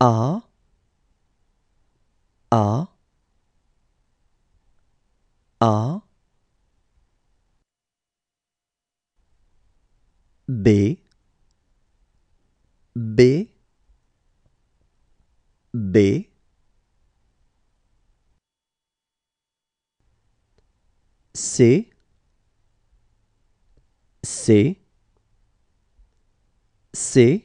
A A A B B B C C C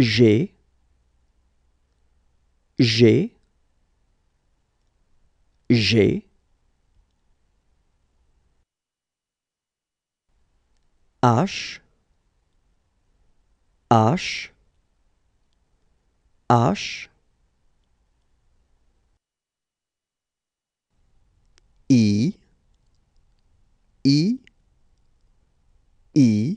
G G G H H H I I I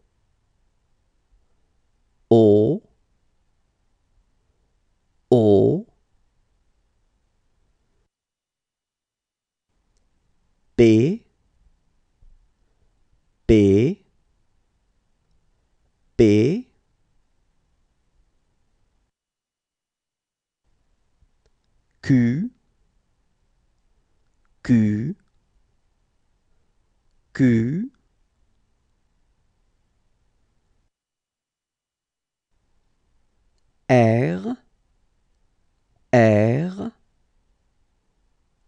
P P P Q Q Q R R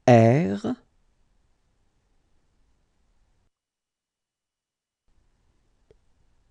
R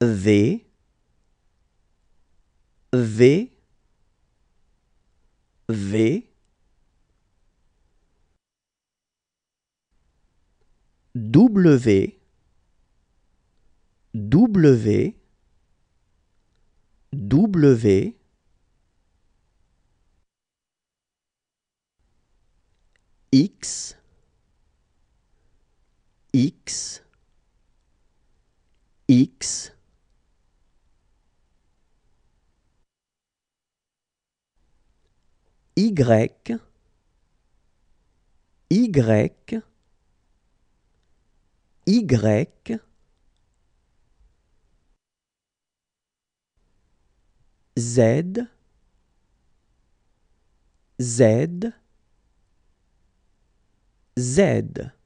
V V V W W W X X X Y, Y, Y, Z, Z, Z.